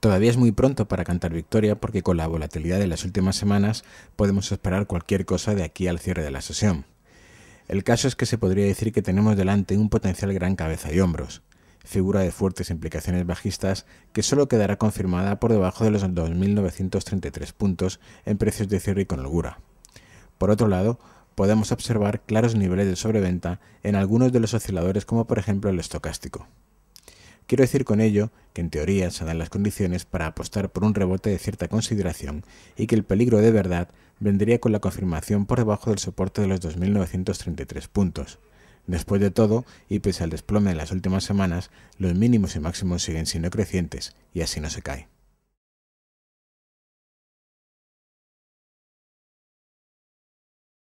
Todavía es muy pronto para cantar victoria porque con la volatilidad de las últimas semanas podemos esperar cualquier cosa de aquí al cierre de la sesión. El caso es que se podría decir que tenemos delante un potencial gran cabeza y hombros, figura de fuertes implicaciones bajistas que solo quedará confirmada por debajo de los 2.933 puntos en precios de cierre y con holgura. Por otro lado, podemos observar claros niveles de sobreventa en algunos de los osciladores como por ejemplo el estocástico. Quiero decir con ello que en teoría se dan las condiciones para apostar por un rebote de cierta consideración y que el peligro de verdad vendría con la confirmación por debajo del soporte de los 2.933 puntos. Después de todo, y pese al desplome de las últimas semanas, los mínimos y máximos siguen siendo crecientes y así no se cae.